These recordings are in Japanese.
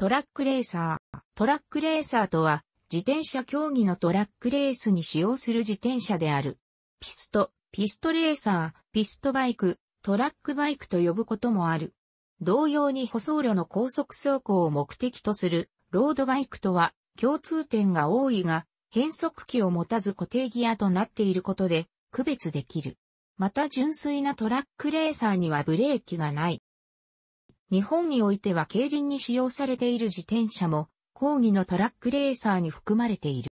トラックレーサー。トラックレーサーとは、自転車競技のトラックレースに使用する自転車である。ピスト、ピストレーサー、ピストバイク、トラックバイクと呼ぶこともある。同様に舗装路の高速走行を目的とするロードバイクとは共通点が多いが、変速機を持たず固定ギアとなっていることで区別できる。また純粋なトラックレーサーにはブレーキがない。日本においては競輪に使用されている自転車も、抗議のトラックレーサーに含まれている。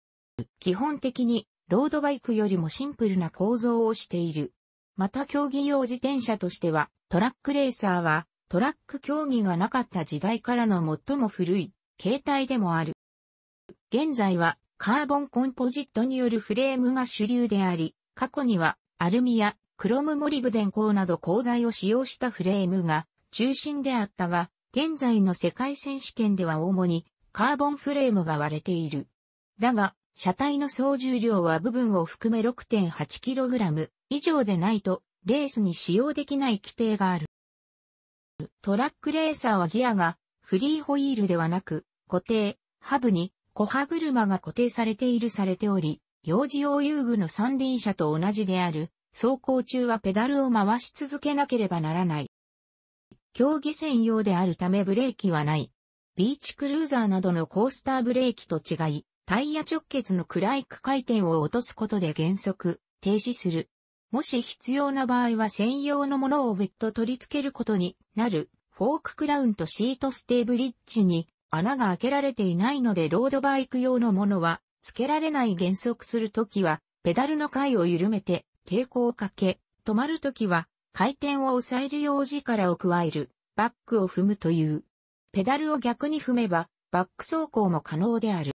基本的に、ロードバイクよりもシンプルな構造をしている。また競技用自転車としては、トラックレーサーは、トラック競技がなかった時代からの最も古い形態でもある。現在は、カーボンコンポジットによるフレームが主流であり、過去には、アルミやクロムモリブデン鋼など鋼材を使用したフレームが中心であったが、現在の世界選手権では主にカーボンフレームが割れている。だが、車体の総重量は部分を含め 6.8kg 以上でないと、レースに使用できない規定がある。トラックレーサーはギアがフリーホイールではなく、固定、ハブに小歯車が固定されているされており、幼児用遊具の三輪車と同じである、走行中はペダルを回し続けなければならない。競技専用であるためブレーキはない。ビーチクルーザーなどのコースターブレーキと違い、タイヤ直結のクライク回転を落とすことで減速、停止する。もし必要な場合は専用のものを別途取り付けることになる、フォーククラウンとシートステイブリッジに穴が開けられていないのでロードバイク用のものは付けられない減速するときは、ペダルの回を緩めて抵抗をかけ、止まるときは回転を抑えるよう力を加える、バックを踏むという。ペダルを逆に踏めば、バック走行も可能である。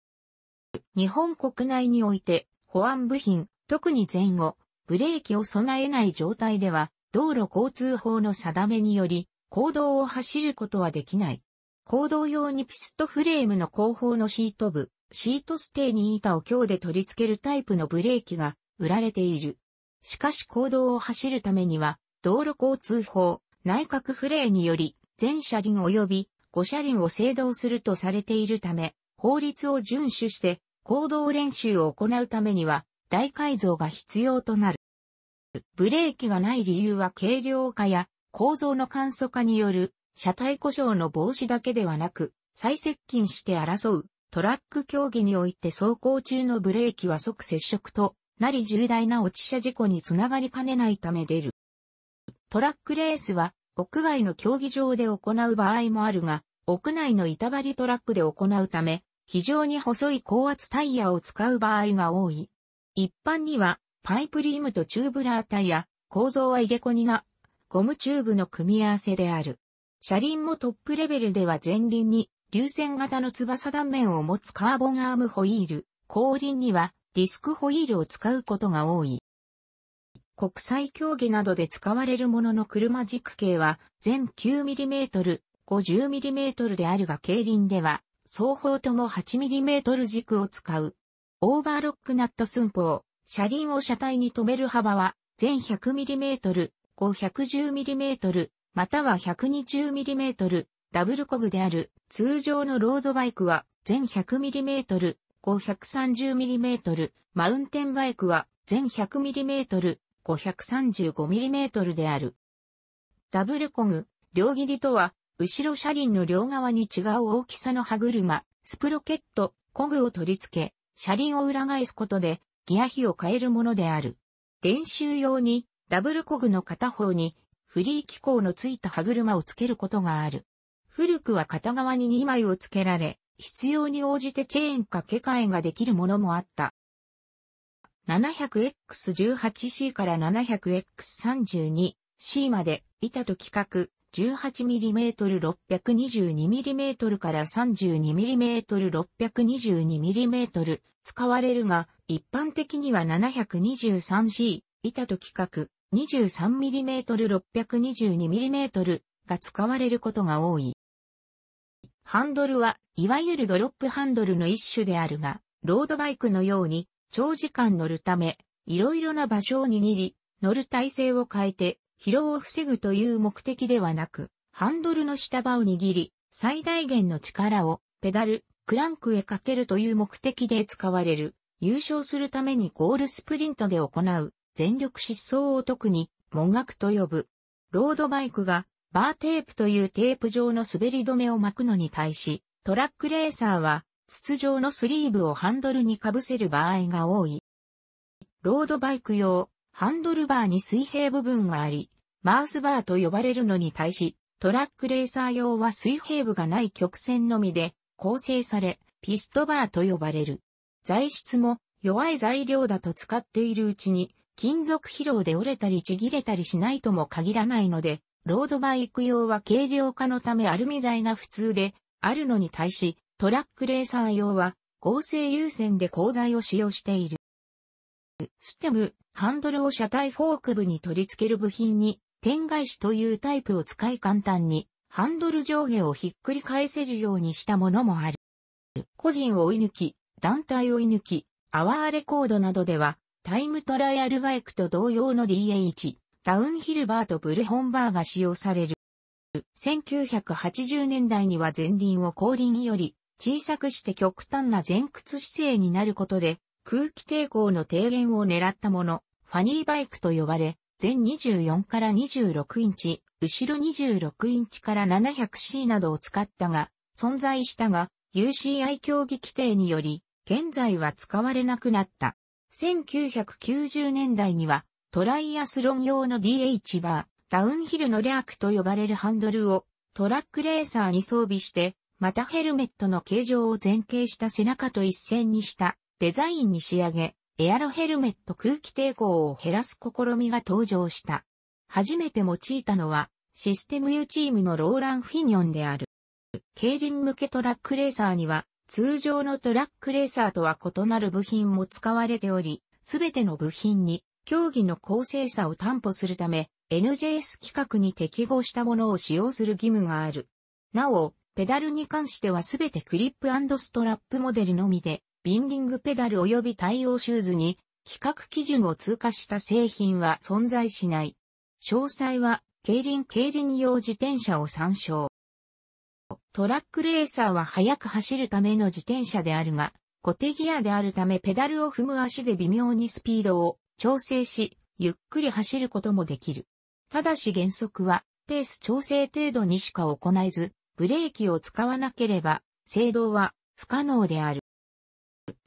日本国内において、保安部品、特に前後、ブレーキを備えない状態では、道路交通法の定めにより、公道を走ることはできない。公道用にピストフレームの後方のシート部、シートステイに板を強で取り付けるタイプのブレーキが売られている。しかし公道を走るためには、道路交通法、内閣府令により、全車輪及び5車輪を制動するとされているため、法律を遵守して行動練習を行うためには大改造が必要となる。ブレーキがない理由は軽量化や構造の簡素化による車体故障の防止だけではなく、最接近して争うトラック競技において走行中のブレーキは即接触となり重大な落ち車事故につながりかねないため出る。トラックレースは、屋外の競技場で行う場合もあるが、屋内の板張りトラックで行うため、非常に細い高圧タイヤを使う場合が多い。一般には、パイプリムとチューブラータイヤ、構造は入れ子にな、ゴムチューブの組み合わせである。車輪もトップレベルでは前輪に、流線型の翼断面を持つカーボンアームホイール、後輪にはディスクホイールを使うことが多い。国際競技などで使われるものの車軸径は全 9mm、50mm であるが競輪では双方とも 8mm 軸を使う。オーバーロックナット寸法、車輪を車体に止める幅は全 100mm、510mm、または 120mm、ダブルコグである通常のロードバイクは全 100mm、530mm、マウンテンバイクは全 100mm、535mm である。ダブルコグ、両切りとは、後ろ車輪の両側に違う大きさの歯車、スプロケット、コグを取り付け、車輪を裏返すことで、ギア比を変えるものである。練習用に、ダブルコグの片方に、フリー機構のついた歯車をつけることがある。古くは片側に2枚をつけられ、必要に応じてチェーン掛け替えができるものもあった。700X18C から 700X32C まで、板と規格 18mm622mm から 32mm622mm 使われるが、一般的には 723C、板と規格 23mm622mm が使われることが多い。ハンドルは、いわゆるドロップハンドルの一種であるが、ロードバイクのように、長時間乗るため、いろいろな場所を握り、乗る体勢を変えて、疲労を防ぐという目的ではなく、ハンドルの下場を握り、最大限の力を、ペダル、クランクへかけるという目的で使われる、優勝するためにゴールスプリントで行う、全力疾走を特に、門学と呼ぶ。ロードバイクが、バーテープというテープ状の滑り止めを巻くのに対し、トラックレーサーは、筒状のスリーブをハンドルに被せる場合が多い。ロードバイク用、ハンドルバーに水平部分があり、マースバーと呼ばれるのに対し、トラックレーサー用は水平部がない曲線のみで構成され、ピストバーと呼ばれる。材質も弱い材料だと使っているうちに、金属疲労で折れたりちぎれたりしないとも限らないので、ロードバイク用は軽量化のためアルミ材が普通であるのに対し、トラックレーサー用は合成優先で鋼材を使用している。ステム、ハンドルを車体フォーク部に取り付ける部品に、点返しというタイプを使い簡単に、ハンドル上下をひっくり返せるようにしたものもある。個人を追い抜き、団体を追い抜き、アワーレコードなどでは、タイムトライアルバイクと同様の DH、ダウンヒルバーとブルホンバーが使用される。1980年代には前輪を後輪より小さくして極端な前屈姿勢になることで、空気抵抗の低減を狙ったもの、ファニーバイクと呼ばれ、全24から26インチ、後ろ26インチから 700C などを使ったが、存在したが、UCI 競技規定により、現在は使われなくなった。1990年代には、トライアスロン用の DH バー、ダウンヒルのレアクと呼ばれるハンドルを、トラックレーサーに装備して、またヘルメットの形状を前傾した背中と一線にしたデザインに仕上げ、エアロヘルメット空気抵抗を減らす試みが登場した。初めて用いたのは、システム U チームのローラン・フィニョンである。競輪向けトラックレーサーには、通常のトラックレーサーとは異なる部品も使われており、すべての部品に競技の公正さを担保するため、NJS 規格に適合したものを使用する義務がある。なお、ペダルに関してはすべてクリップストラップモデルのみで、ビンディングペダル及び対応シューズに、規格基準を通過した製品は存在しない。詳細は、競輪競輪用自転車を参照。トラックレーサーは速く走るための自転車であるが、固定ギアであるためペダルを踏む足で微妙にスピードを調整し、ゆっくり走ることもできる。ただし原則は、ペース調整程度にしか行えず、ブレーキを使わなければ、制動は不可能である。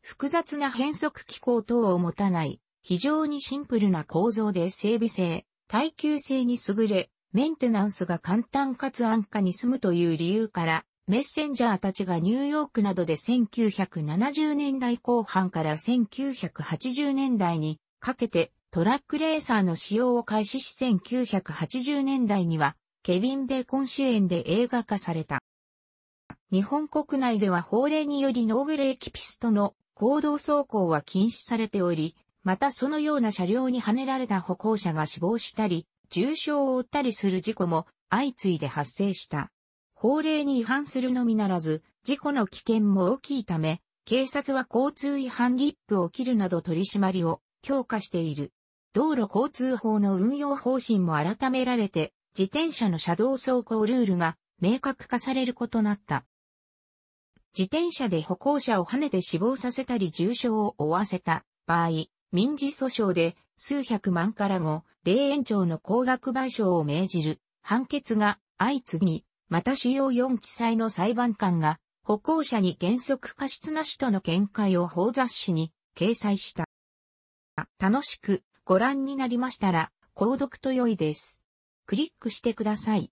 複雑な変速機構等を持たない、非常にシンプルな構造で整備性、耐久性に優れ、メンテナンスが簡単かつ安価に済むという理由から、メッセンジャーたちがニューヨークなどで1970年代後半から1980年代にかけてトラックレーサーの使用を開始し1980年代にはケビン・ベーコン主演で映画化された。日本国内では法令によりノーベルエキピストの行動走行は禁止されており、またそのような車両にはねられた歩行者が死亡したり、重傷を負ったりする事故も相次いで発生した。法令に違反するのみならず、事故の危険も大きいため、警察は交通違反ギップを切るなど取り締まりを強化している。道路交通法の運用方針も改められて、自転車の車道走行ルールが明確化されることなった。自転車で歩行者を跳ねて死亡させたり重傷を負わせた場合、民事訴訟で数百万から後、霊園長の高額賠償を命じる判決が相次ぎ、また主要4記載の裁判官が歩行者に原則過失なしとの見解を法雑誌に掲載した。楽しくご覧になりましたら、購読と良いです。クリックしてください。